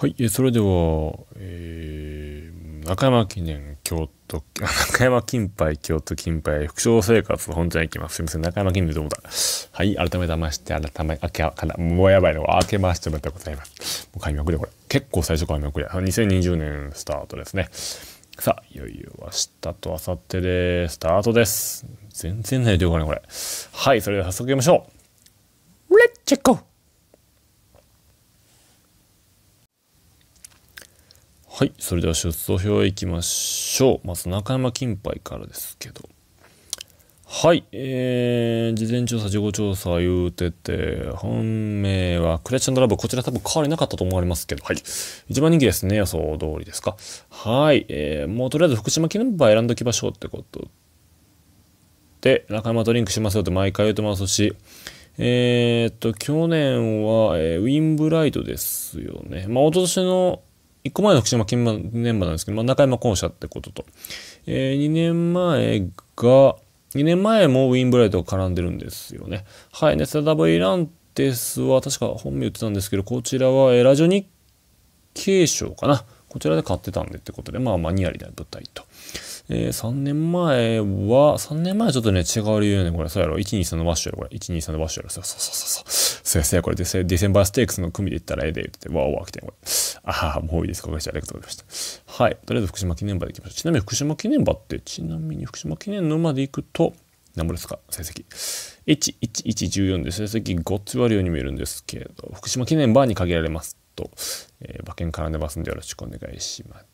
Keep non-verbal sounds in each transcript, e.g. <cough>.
はい、えそれでは、えー、中山記念京都、<laughs> 中山金杯京都金杯副賞生活本ちゃんいきます。すみません、中山金杯どうもだ。はい、改めてまして、改め、あけかな、もうやばいの、明けましておめでとうございます。もう開幕でこれ。結構最初開幕で、2020年スタートですね。さあ、いよいよ明日と明後日でスタートです。全然ないでよ、これ。はい、それでは早速行きましょう。レッツゴーはい、それでは出走表へ行きましょう。まず中山金杯からですけど。はい、えー、事前調査、事後調査言うてて、本命はクレッシャンドラブ、こちら多分変わりなかったと思われますけど、はい。一番人気ですね、予想通りですか。はい、えー、もうとりあえず福島金念杯選んどきましょうってことで、中山ドリンクしますよって毎回言ってますし、えー、っと、去年は、えー、ウィンブライドですよね。まあ、とと年の1個前の福島県メンバーなんですけど、まあ、中山校舎ってことと、えー、2年前が、2年前もウィンブライトが絡んでるんですよね。はい。ね、サダブ・イランテスは確か本名言ってたんですけど、こちらは、えー、ラジオ日経賞かな。こちらで買ってたんでってことで、まあマニアリな舞台と。えー、3年前は、3年前はちょっとね、違う理由ね、これ、そうやろ、123のバッシュやろ、これ、123のバッシュやろ、そうそうそうそう。そうやそうや、これディセンバーステークスの組で言ったらええで、言って、わーわー来てん、これ。ああ、もういいです。ごありがとうございました。はい。とりあえず福島記念場で行きましょう。ちなみに福島記念場って、ちなみに福島記念の馬で行くと、何ぼですか成績。1 1 1 1 4で成績ごっつわるように見えるんですけど、福島記念場に限られますと、えー、馬券絡んでますんでよろしくお願いします。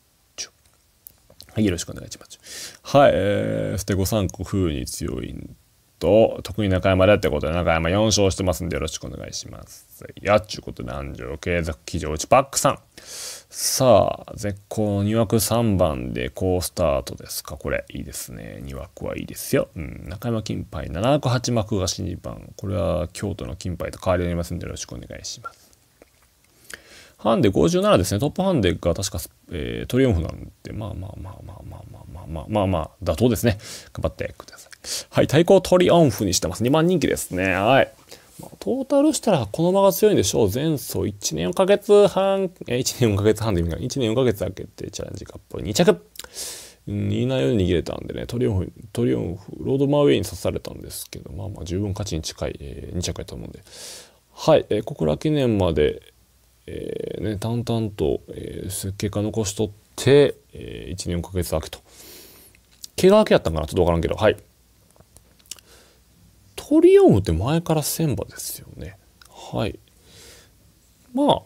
はい、よろしくお願いします。はい、えー、てご参考風に強いんと、特に中山だってことで、中山4勝してますんで、よろしくお願いします。やっちゅうことで、安城継続騎乗1パック3。さあ、絶好の2枠3番で好スタートですか。これ、いいですね。2枠はいいですよ。うん、中山金杯7枠8幕が死に番。これは京都の金杯と変わりありませんで、よろしくお願いします。ハンデ57ですね。トップハンデが確か、えー、トリオンフなんで、まあまあまあまあまあまあまあまあまあ、妥当ですね。頑張ってください。はい、対抗トリオンフにしてます。2万人気ですね。はい。まあ、トータルしたらこの馬が強いんでしょう。前走1年4ヶ月半、えー、1年4ヶ月半で見ない。1年4ヶ月開けてチャレンジカップ2着。いないように逃げれたんでね、トリオンフ、トリオンフ、ロードマウェイに刺されたんですけど、まあまあ十分勝ちに近い、えー、2着やと思うんで。はい、えー、小倉記念まで、えー、ね、淡々と、えー、結果残しとって、えー、1年4ヶ月空くと。怪我明けやったんかなちょっとわからんけど、はい。トリオムって前から千羽ですよね。はい。まあ、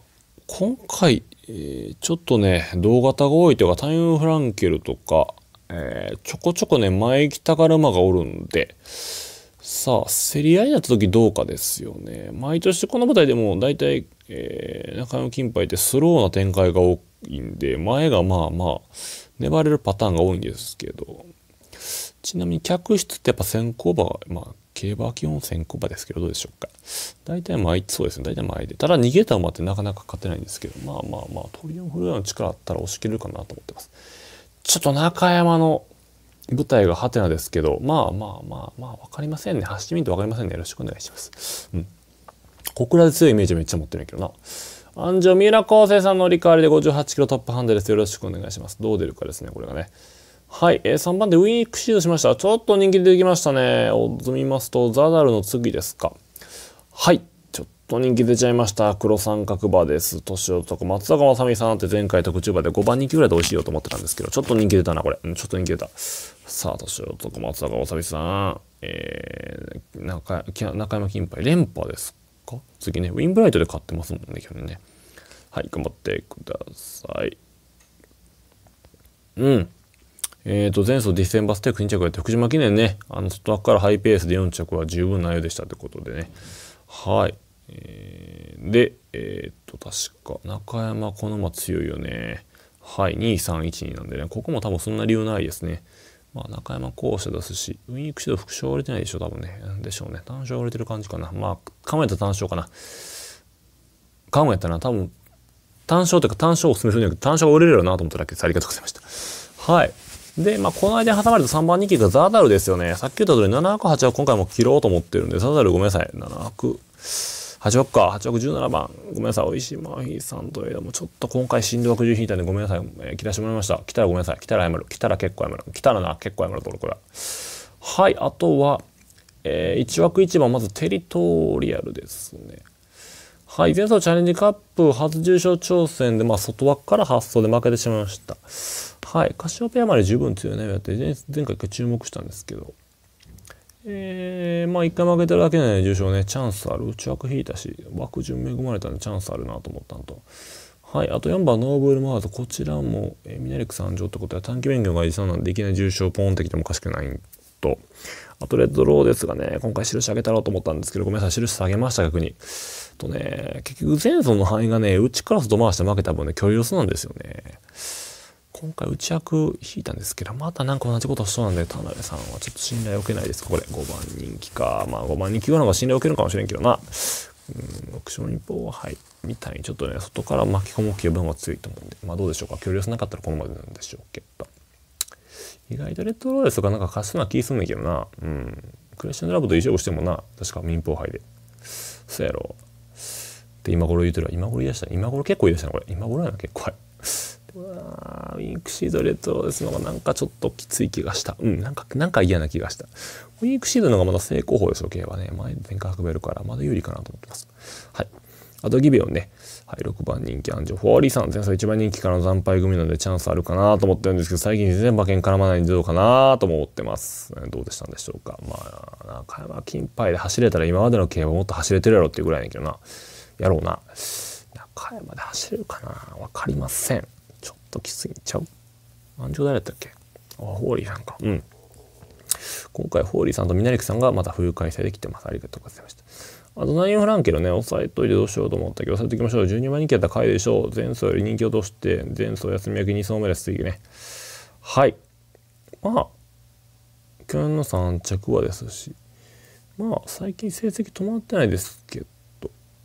今回、えー、ちょっとね、同型が多いというか、タイムフランケルとか、えー、ちょこちょこね、前行きたがる馬がおるんで、さあ、競り合いになった時どうかですよね。毎年この舞台でも大体、えー、中山金杯ってスローな展開が多いんで、前がまあまあ、粘れるパターンが多いんですけど、ちなみに客室ってやっぱ先行馬まあ、競馬は基本先行馬ですけど、どうでしょうか。大体前、そうですね、大体前で。ただ逃げた馬ってなかなか勝てないんですけど、まあまあまあ、トリオンフルアの力あったら押し切れるかなと思ってます。ちょっと中山の舞台がハテナですけど、まあまあまあまあ、わかりませんね。走ってみるとわかりませんね。よろしくお願いします。うん。小倉で強いイメージめっちゃ持ってるんやけどな。安城三浦昴生さんの折り替わりで58キロトップハンドです。よろしくお願いします。どう出るかですね、これがね。はい、えー、3番でウィークシードしました。ちょっと人気出てきましたね。おずみますと、ザダルの次ですか。はい。と人気出ちゃいました。黒三角馬です。年男、松坂正美さんって前回特注馬で5番人気ぐらいで美味しいよと思ってたんですけど、ちょっと人気出たな、これ。うん、ちょっと人気出た。さあ、年男、松坂正美さん。えー、中中山金杯、連覇ですか次ね、ウィンブライトで買ってますもんね、去年ね。はい、頑張ってください。うん。えっ、ー、と、前走ディセンバステーク2着やって、福島記念ね、あの、外枠からハイペースで4着は十分なようでしたってことでね。はい。で、えー、っと、確か、中山、このま強いよね。はい、2、3、1、2なんでね、ここも多分そんな理由ないですね。まあ、中山後者出すし、ウィンクシード副賞売れてないでしょ、多分ね。でしょうね。単勝売れてる感じかな。まあ、カモやったら単勝かな。カモやったら多分、単勝というか単勝をお勧めするんじゃなくて、単勝が売れるよなと思っただけです。ありがとうございました。はい。で、まあ、この間挟まれた3番人気がザダルですよね。さっき言った通り、7枠8は今回も切ろうと思ってるんで、ザダルごめんなさい。7枠。8億か、8億17番。ごめんなさい、おいしいさんといえども、ちょっと今回振動悪重引いたんでごめんなさい、えー、切らしてもらいました。来たらごめんなさい、来たら謝る。来たら結構謝る。来たらな、結構謝ると、これは。はい、あとは、えー、1枠1番、まずテリトリアルですね。はい、前走チャレンジカップ初重賞挑戦で、まあ、外枠から発送で負けてしまいました。はい、カシオペアまで十分強いね、やって、前回注目したんですけど、えー、まあ一回負けてるだけで、ね、重賞ね、チャンスある。内枠引いたし、枠順恵まれたんでチャンスあるなと思ったのと。はい、あと4番ノーブルマーズ。こちらも、えー、ミネリク参上ってことは短期勉強がいそうなんで、いきなり重賞ポンってきてもおかしくないと。あとレッドローですがね、今回印上げたろうと思ったんですけど、ごめんなさい、印下げました、逆に。とね、結局前走の範囲がね、内から外回して負けた分ね、距離ロスなんですよね。今回内役引いたんですけど、またなんか同じことしそうなんで、田辺さんはちょっと信頼を受けないです。これ、5番人気か。まあ5番人気はなんか信頼を受けるかもしれんけどな。うん、6勝日報は、い、みたいにちょっとね、外から巻き込む気分は強いと思うんで、まあどうでしょうか。距離をなかったらこのまでなんでしょうけど。意外とレッドローレスかなんか勝すのはな気すんねんけどな。うん。クレッションドラブと以上してもな、確か民放杯で。そうやろ。って今頃言うてるわ。今頃言い出した。今頃結構言い出したな、これ。今頃やな、結構。はい。うわウィンクシードレッドロですのがなんかちょっときつい気がした。うん、なんか、なんか嫌な気がした。ウィンクシードのがまだ正攻法ですよ、K はね。前に展開運べるから、まだ有利かなと思ってます。はい。あとギビオンね。はい、6番人気アンジョ。フォーリーさん、前走1番人気からの惨敗組なのでチャンスあるかなと思ってるんですけど、最近全然馬券絡まないんでどうかなと思ってます。どうでしたんでしょうか。まあ、中山金杯で走れたら今までの競馬もっと走れてるやろっていうぐらいだけどな。やろうな。中山で走れるかなわかりません。ときすぎちゃう安城誰だったっけあ、ホーリーさんか。うん。今回、ホーリーさんとミナリクさんがまた冬開催できてます。ありがとうございました。あと、ナインフランケルね、押さえといてどうしようと思ったけど、押さえておきましょう。12万人気だったら買いでしょう。前走より人気を落として、前走休み明け2走目です。次ね。はい。まあ、去年の3着はですし、まあ、最近成績止まってないですけど、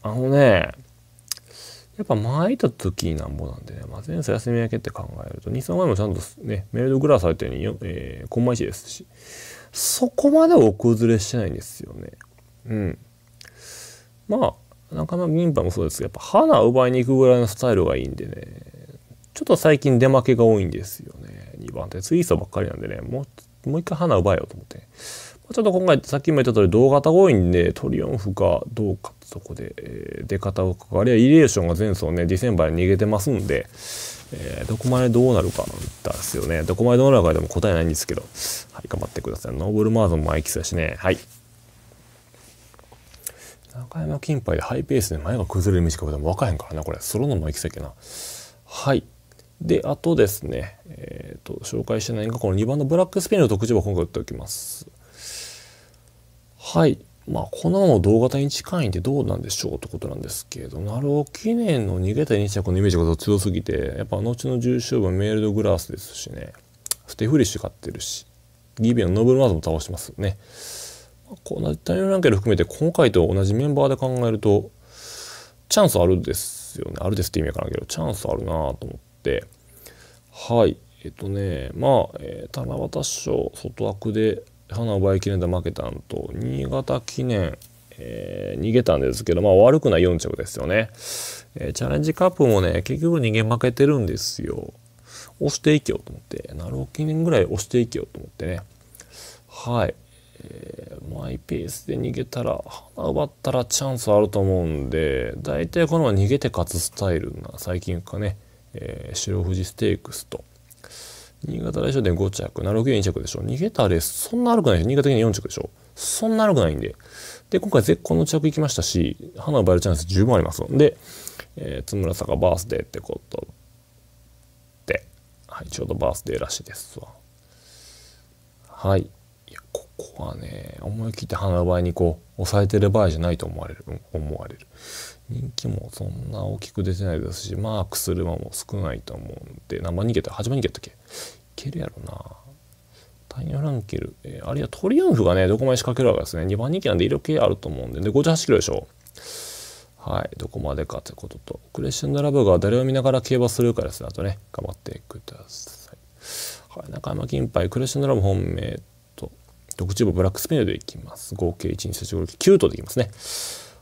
あのね、やっぱ巻いた時なんぼなんでね、まあ、前世休み明けって考えると、2、3枚もちゃんとね、メールドグラスされてよに、えー、コンマ1ですし、そこまでお崩れしてないんですよね。うん。まあ、なかなか銀杯もそうですけど、やっぱ花奪いに行くぐらいのスタイルがいいんでね、ちょっと最近出負けが多いんですよね。2番手、ツイートばっかりなんでね、もう、もう一回花奪えようと思って、ね、ちょっと今回さっきも言った通り同型多いんでトリオンフかどうかってとこで、えー、出方をかかりはイレーションが前走ねディセンバーに逃げてますんで、えー、どこまでどうなるかなんですよねどこまでどうなるかでも答えないんですけど、はい、頑張ってくださいノーブルマーゾンも合イキスだしねはい中山金杯でハイペースで前が崩れる短くでも分からへんからなこれソロのもイキスだやけなはいで、あとですね、えっ、ー、と、紹介してないが、この2番のブラックスピンの特徴は今回打っておきます。はい。まあ、粉を同型に近いんでどうなんでしょうってことなんですけれど、なるほど。記念の逃げた2着のイメージが強すぎて、やっぱ後の重賞分メールドグラスですしね。ステフリッシュ買ってるし、ギビアのノブルマーズも倒しますよね。まんなタイムランケル含めて今回と同じメンバーで考えると、チャンスあるんですよね。あるですって意味わからんけど、チャンスあるなと思って。はい。えっとね、まあ、えー、七夕賞、外枠で、花奪い記念で負けたんと新潟記念、えー、逃げたんですけど、まあ、悪くない4着ですよね、えー、チャレンジカップもね結局逃げ負けてるんですよ押していけよと思ってなるほど記念ぐらい押していけよと思ってねはい、えー、マイペースで逃げたら花奪ったらチャンスあると思うんで大体このまま逃げて勝つスタイルな最近かね、えー、白富士ステークスと。新潟大賞で5着、奈良県2着でしょ。逃げたレース、そんな悪くないでしょ。新潟県4着でしょ。そんな悪くないんで。で、今回絶好の着行きましたし、花を奪えるチャンス十分ありますので、えー、津村坂バースデーってことで、はい、ちょうどバースデーらしいですわ。はい。こはね思い切って花場合にこう抑えてる場合じゃないと思われる思われる人気もそんな大きく出てないですしマークする間も少ないと思うんで何番逃げた8番逃げたっけいけるやろなタイヤランケル、えー、あるいはトリアンフがねどこまで仕掛けるわけですね2番人気なんで色気あると思うんでで58キロでしょはいどこまでかということとクレッシェンドラブが誰を見ながら競馬するかですねあとね頑張ってくださいはい中山金杯クレッシェンドラブ本命独0部ブラックスペードでいきます。合計1、2、3、4、5、6、9頭でいきますね。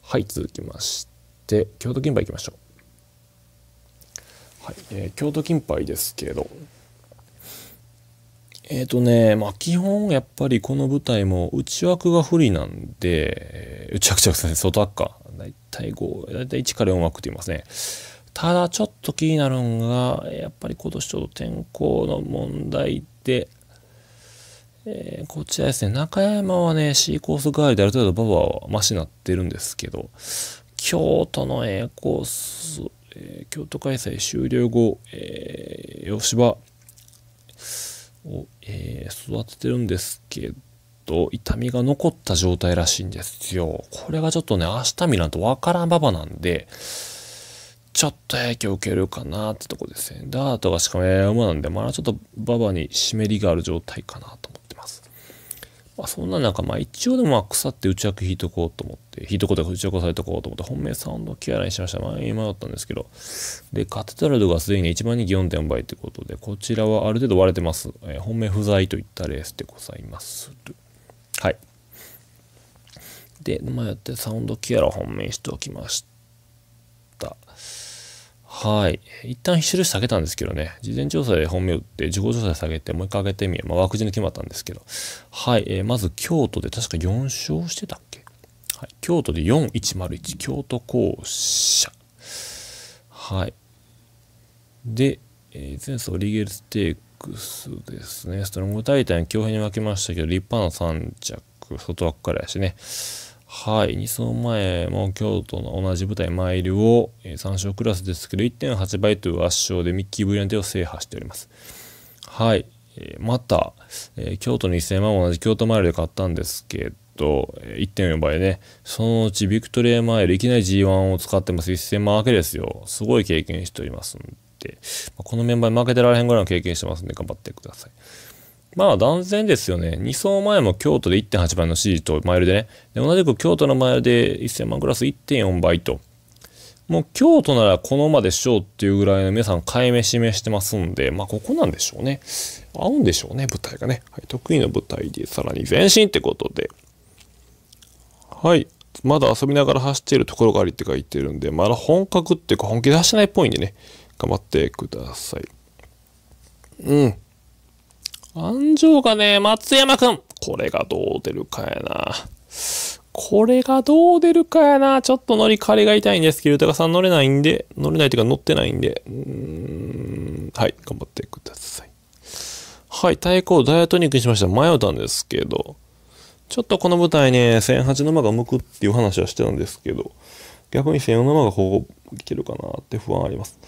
はい、続きまして、京都金杯いきましょう。はい、えー、京都金杯ですけど、えっ、ー、とね、まあ基本やっぱりこの舞台も内枠が不利なんで、内枠じゃなくて外枠か。だいたい5、だいたい1から4枠って言いますね。ただちょっと気になるんが、やっぱり今年ちょっと天候の問題で、えー、こちらですね、中山はね、C コース代わりである程度ババはマシになってるんですけど、京都の A コース、えー、京都開催終了後、えー、吉羽を、えー、育ててるんですけど、痛みが残った状態らしいんですよ。これがちょっとね、明日見らんとわからんババなんで、ちょっと影響を受けるかなってとこですね。ダートがしかも A 馬なんで、まだちょっとババに湿りがある状態かなと思って。まあ、そんな中、まあ、一応でもまあ腐って内け、引いとこうと思って、引いとこうとち内枠されとこうと思って、本命サウンドキアラにしました。まあ、今だったんですけど。で、カテタラドがすでに、1番人気4.4倍ということで、こちらはある程度割れてます。えー、本命不在といったレースでございます。はい。で、まあ、やってサウンドキアラを本命しておきました。はい。一旦印下げたんですけどね、事前調査で本名打って、事後調査で下げて、もう一回上げてみよう。まあ、枠順で決まったんですけど。はい。えー、まず、京都で確か4勝してたっけはい。京都で4101、京都校舎。はい。で、えー、前走リゲルステークスですね。ストロング大隊の強編に分けましたけど、立派な3着、外枠からやしね。はい、2走前も京都の同じ舞台マイルを、えー、3勝クラスですけど1.8倍という圧勝でミッキー・ブリアンテを制覇しております。はい、えー、また、えー、京都の1000万も同じ京都マイルで勝ったんですけど1.4倍ねそのうちビクトリアマイルいきなり G1 を使ってます1000万負けですよすごい経験しておりますんで、まあ、このメンバーに負けてられへんぐらいの経験してますんで頑張ってください。まあ断然ですよね。2走前も京都で1.8倍の支持とマイルでね。で同じく京都のマイルで1000万クラス1.4倍と。もう京都ならこの馬でしょうっていうぐらいの皆さん買い目示してますんで、まあここなんでしょうね。合うんでしょうね、舞台がね。はい、得意の舞台でさらに前進ってことで。はい。まだ遊びながら走っているところがありって書いてるんで、まだ本格っていうか本気出してないっぽいんでね、頑張ってください。うん。安城がね、松山くん。これがどう出るかやな。これがどう出るかやな。ちょっと乗り換えが痛いんですけど、豊さん乗れないんで、乗れないというか乗ってないんで、うーん、はい、頑張ってください。はい、対抗ダイアトニックにしました。迷ったんですけど、ちょっとこの舞台ね、1008の馬が向くっていう話はしてたんですけど、逆に1004の馬がここ来てるかなって不安あります。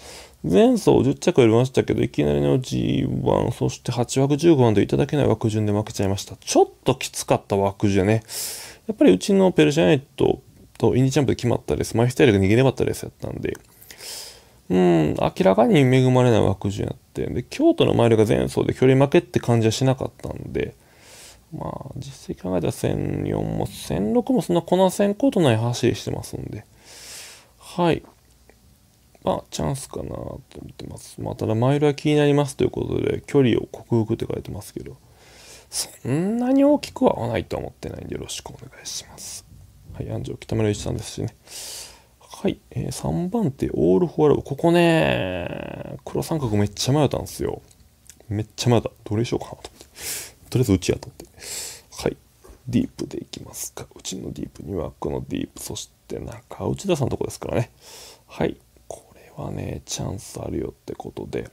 前走10着やりましたけど、いきなりの G1、そして8枠15番でいただけない枠順で負けちゃいました。ちょっときつかった枠順ね。やっぱりうちのペルシャナイトとインディチャンプで決まったレース、マイスタイルが逃げ粘ったレースやったんで、うん、明らかに恵まれない枠順やって、で、京都のマイルが前走で距離負けって感じはしなかったんで、まあ、実績考えたら1004も1006もそんなこなせんことない走りしてますんで、はい。まあ、チャンスかなと思ってます。まあ、ただ、マイルは気になりますということで、距離を克服って書いてますけど、そんなに大きくは合わないとは思ってないんで、よろしくお願いします。はい、安城北村一さんですしね。はい、えー、3番手、オールフォアラブ。ここね、黒三角めっちゃ迷ったんですよ。めっちゃ迷った。どれにしようかなと思って。とりあえずうちやとって。はい、ディープでいきますか。うちのディープにはこのディープ、そして中内田さんのとこですからね。はい。はねチャンスあるよってことで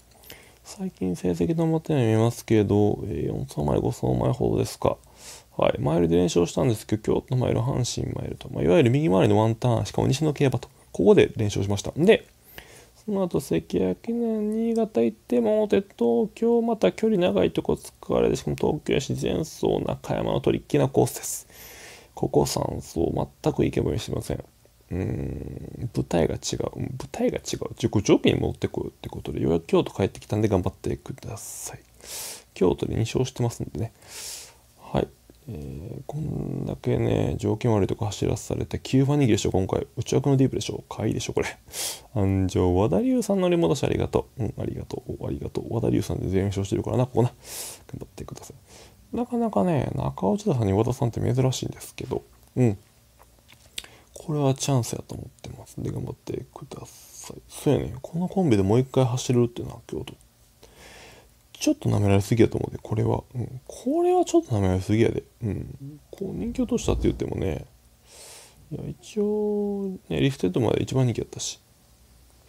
最近成績の表ってない見ますけど、えー、4走前5走前ほどですかはい、マイルで連勝したんですけど、京都マイル、阪神マイルと、まあ、いわゆる右回りのワンターン、しかも西の競馬と、ここで連勝しました。で、その後、関谷記念、新潟行って、もて東京、また距離長いとこ使われて、しかも東京やし、前走、中山のトリッキーなコースです。ここ3走、全くイけばいしません。うん舞台が違う舞台が違う自己条件に戻ってこようってことでようやく京都帰ってきたんで頑張ってください京都で2勝してますんでねはいえー、こんだけね、条件悪いとこ走らされて、9番逃げでしょ、今回。内枠のディープでしょ、かいでしょ、これ。<laughs> 安城、和田龍さんのり戻しありがとう。うん、ありがとう、ありがとう。和田龍さんで全勝してるからな、ここな。頑張ってください。なかなかね、中尾千田さんに和田さんって珍しいんですけど、うん、これはチャンスやと思ってますんで頑張ってくださいそうやねこのコンビでもう一回走るっていうのは京都ちょっと舐められすぎやと思うでこれは、うん、これはちょっと舐められすぎやでうんこう人気落としたって言ってもねいや一応、ね、リフテッドまで一番人気やったし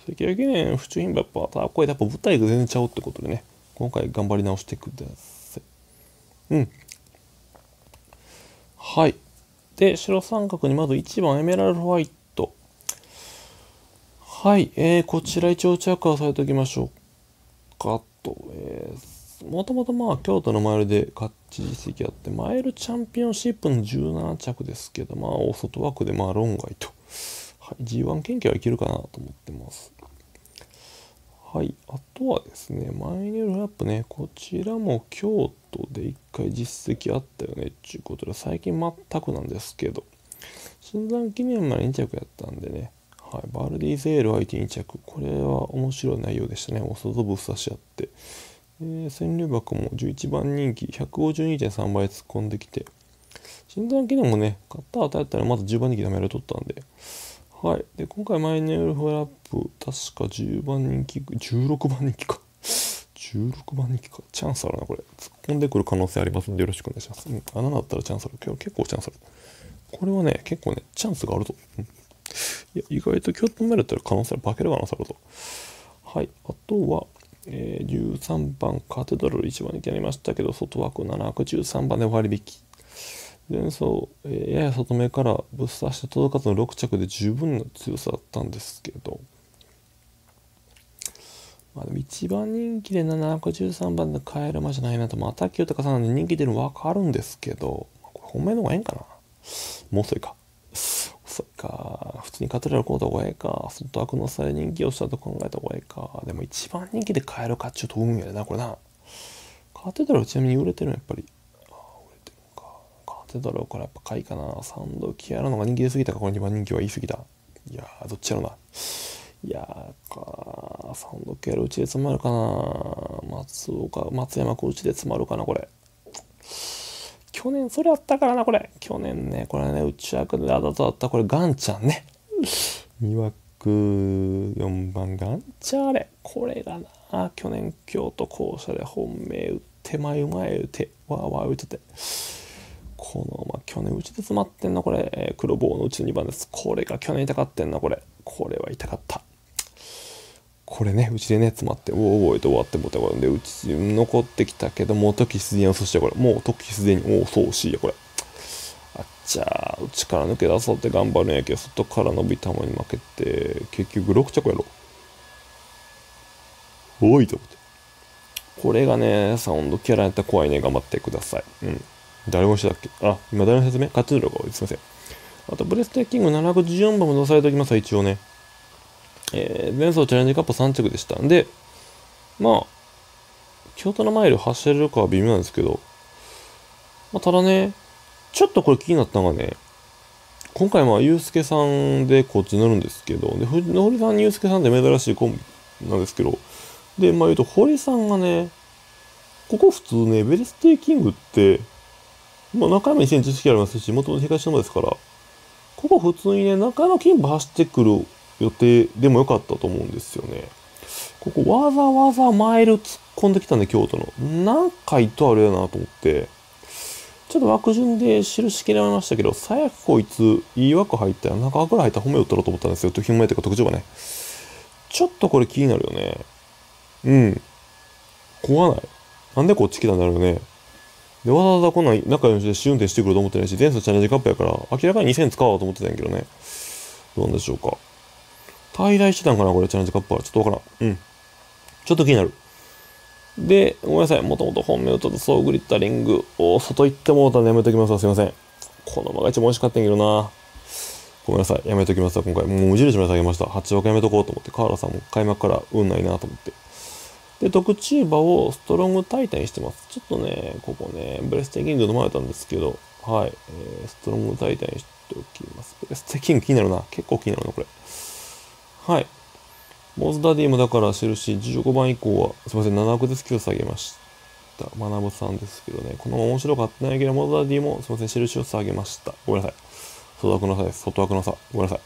関谷記念普通に、やっぱこれやっぱ舞台が全然ちゃうってことでね今回頑張り直してくださいうんはいで、白三角にまず1番エメラルドホワイト。はい、えー、こちら一応チェックはされておきましょうかと。えー、もともとまあ京都のマイルで勝ち実績あって、マイルチャンピオンシップの17着ですけど、まあ大外枠でまあ論外と。はい、G1 研究はいけるかなと思ってます。はい、あとはですね、マイールラップね、こちらも京都で1回実績あったよねっていうことで、最近全くなんですけど、新山記念まで2着やったんでね、はい、バルディセール相手2着、これは面白い内容でしたね、お外ぶっ刺し合って、え千柳箱も11番人気、152.3倍突っ込んできて、新山記念もね、買った当やったらまず10番人気ダメられとったんで、はい。で、今回マイネルフラップ、確か10番人気、16番人気か。16 <laughs> 番人気か。チャンスあるな、これ。突っ込んでくる可能性ありますんで、よろしくお願いします。うん、穴だったらチャンスある。今日結構チャンスある。これはね、結構ね、チャンスがあると。うん、いや、意外と京都メルって可能性ある。化ける可能性あると。はい。あとは、えー、13番カテドラル1番にまりましたけど、外枠7枠13番で割引。前走、えー、やや外目からぶっ刺して届かずの6着で十分な強さだったんですけど、まあ、でも一番人気で713番で帰る馬じゃないなとまた清高さんなんで人気出るの分かるんですけど、まあ、これ本命の方がええんかなもう遅いか遅いか普通に勝てられることがええか外枠の際人気をしたと考えた方がええかでも一番人気で帰るかっちゅうと運やでなこれな勝てたらちなみに売れてるのやっぱりってだろうからやっぱ下いかなサンドキアラのが人気出すぎたかこの2番人気は言い過ぎたいやーどっちやろうないやーかサンドキアラうちで詰まるかな松岡松山こうちで詰まるかなこれ去年それあったからなこれ去年ねこれね内枠であだとあったこれガンちゃんね2枠4番ガンチャあれこれがな去年京都校舎で本命打って前前打てわーわー打ててこのあ、去年うちで詰まってんのこれ。黒棒のうちの2番です。これが去年痛かってんな、これ。これは痛かった。これね、うちでね、詰まって、おおおいと終わってもたこれで、うち残ってきたけど、もう時すでに遅してこれ。もう時すでに、おお、そうしいや、これ。あっちゃー、うちから抜け出そうって頑張るんやけど、外から伸びたまに負けて、結局6着やろ。おいと思って。これがね、サウンドキャラやったら怖いね。頑張ってください。うん。誰もしてたっけあ、今誰の説明勝浦が多い。すいません。あと、ブレステッキング754番も出されておきます一応ね。えー、前走チャレンジカップ3着でしたんで、まあ、京都のマイル走れるかは微妙なんですけど、まあ、ただね、ちょっとこれ気になったのがね、今回まあ、ゆうすけさんでこっち乗るんですけど、で、堀さん、ゆうすけさんで珍しいコンビなんですけど、で、まあ言うと、堀さんがね、ここ普通ね、ベレステーキングって、まあ、中山一0知識ありますし、元の東の方ですから、ここ普通にね、中山金馬走ってくる予定でもよかったと思うんですよね。ここわざわざマイル突っ込んできたんで、京都の。何回とあれやなと思って、ちょっと枠順で印切られましたけど、最悪こいつ、いい枠入ったら、中枠入ったら褒め打ったろうと思ったんですよ。特徴前というか特徴がね。ちょっとこれ気になるよね。うん。怖ない。なんでこっち来たんだろうね。でわざわざこんなん仲良しで試運転してくると思ってないし前走チャレンジカップやから明らかに2000使おうと思ってたんやけどねどうなんでしょうか滞在してたんかなこれチャレンジカップはちょっとわからんうんちょっと気になるでごめんなさいもともと本命をちょっとそうグリッタリングを外行ってもうたらやめときますわすいませんこのまが一番美味しかったんやけどなごめんなさいやめときますわ今回もう無印まで下げました8億やめとこうと思って河原さんも開幕から運ないなと思ってで、特チーバをストロングタイタンにしてます。ちょっとね、ここね、ブレステキング飲まれたんですけど、はい、えー、ストロングタイタンにしておきます。ブレステキング気になるな。結構気になるな、これ。はい。モズダディもだから印15番以降は、すいません、7億す、今日下げました。まなぶさんですけどね、この面白かったんやけど、モズダディもすいません、印を下げました。ごめんなさい。外枠の差です。外枠の差。ごめんなさ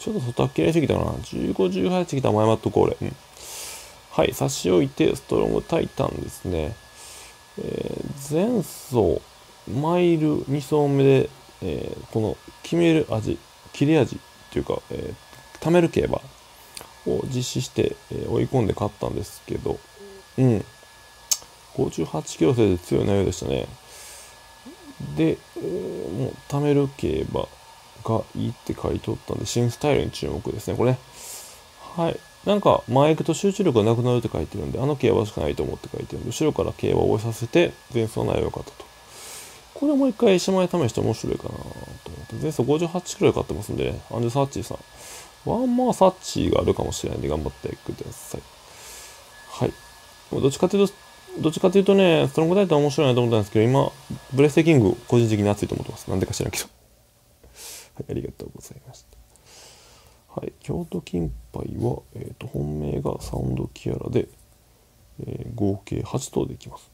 い。ちょっと外枠嫌いすぎたな。15、18来たらまっとこう、俺。うんはい、差し置いて、ストロングタイタンですね。えー、前走、マイル2走目で、えー、この決める味、切れ味というか、えー、貯める競馬を実施して、えー、追い込んで勝ったんですけど、うん、58キロ制で強い内容でしたね。で、えー、もう、貯める競馬がいいって書いおったんで、新スタイルに注目ですね、これ。はい。なんか前行くと集中力がなくなるって書いてるんであの競馬しかないと思って書いてるんで後ろから競馬を追させて前走な内容が良かったとこれもう一回島へ試して面白いかなと思って前走58キロで勝ってますんでねアンジュ・サッチーさんワンマーサッチーがあるかもしれないんで頑張ってくださいはいどっちかっていうとどっちかというとね、ストロングタイトは面白いなと思ったんですけど、今、ブレステキング、個人的に熱いと思ってます。なんでか知らんけど。はい、ありがとうございました。はい、京都金杯は、えーと、本命がサウンドキアラで、えー、合計8頭できます。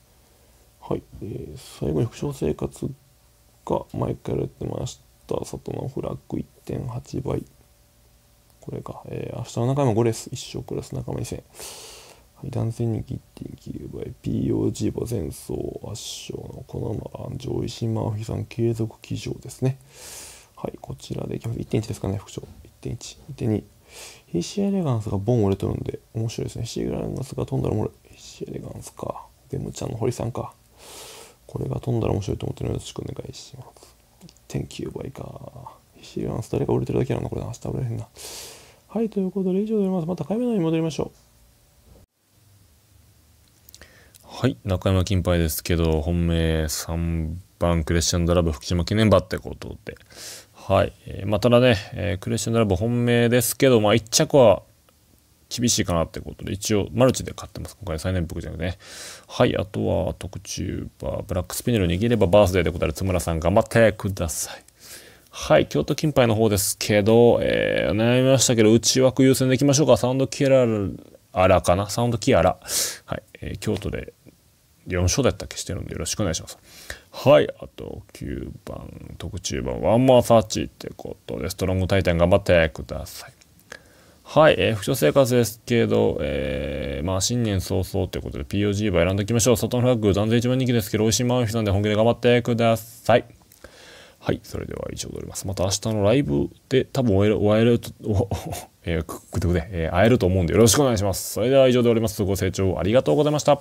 はい、えー、最後に副賞生活が前からやってました里のフラッグ1.8倍これか、えー、明日の仲間5レース1勝クラス仲間2000、はい、男性人気1.9倍 POG 馬前走圧勝のこのまま上位新マーフィさん継続騎乗ですねはいこちらでいきます1.1ですかね副長1.11.2ヒッシエレガンスがボン折れとるんで面白いですねヒッシエレガンスが飛んだらおもろいヒッシエレガンスかでムちゃんの堀さんかこれが飛んだら面白いと思ってるのでよろしくお願いします1.9倍かヒッシエレガンス誰か折れてるだけなのこれ明日折れへんなはいということで以上でございますまた回目のに戻りましょうはい中山金杯ですけど本命3番クレッシャンドラブ福島記念場ってことではい。まあ、ただね、えー、クレッシェンドラ本命ですけど、まあ、1着は厳しいかなってことで、一応マルチで買ってます。今回最年服じゃなくてね。はい。あとは特注バー、ブラックスピネル握ればバースデーでござる津村さん、頑張ってください。はい。京都金杯の方ですけど、えー、悩みましたけど、内枠優先でいきましょうか。サウンドキララかなサウンドキアラ。はい。えー、京都で4章だったっけしてるんでよろしくお願いします。はい。あと9番、特注版、ワンマーサーチってことで、ストロングタイタン頑張ってください。はい。えー、不調生活ですけど、えー、まあ、新年早々ということで、POG は選んでいきましょう。外のフラッグ、断然一番人気ですけど、美味しいマウフィなんで本気で頑張ってください。はい。それでは以上でおります。また明日のライブで多分終える、終えると、えー、くくくで、えー、会えると思うんでよろしくお願いします。それでは以上でおります。ご清聴ありがとうございました。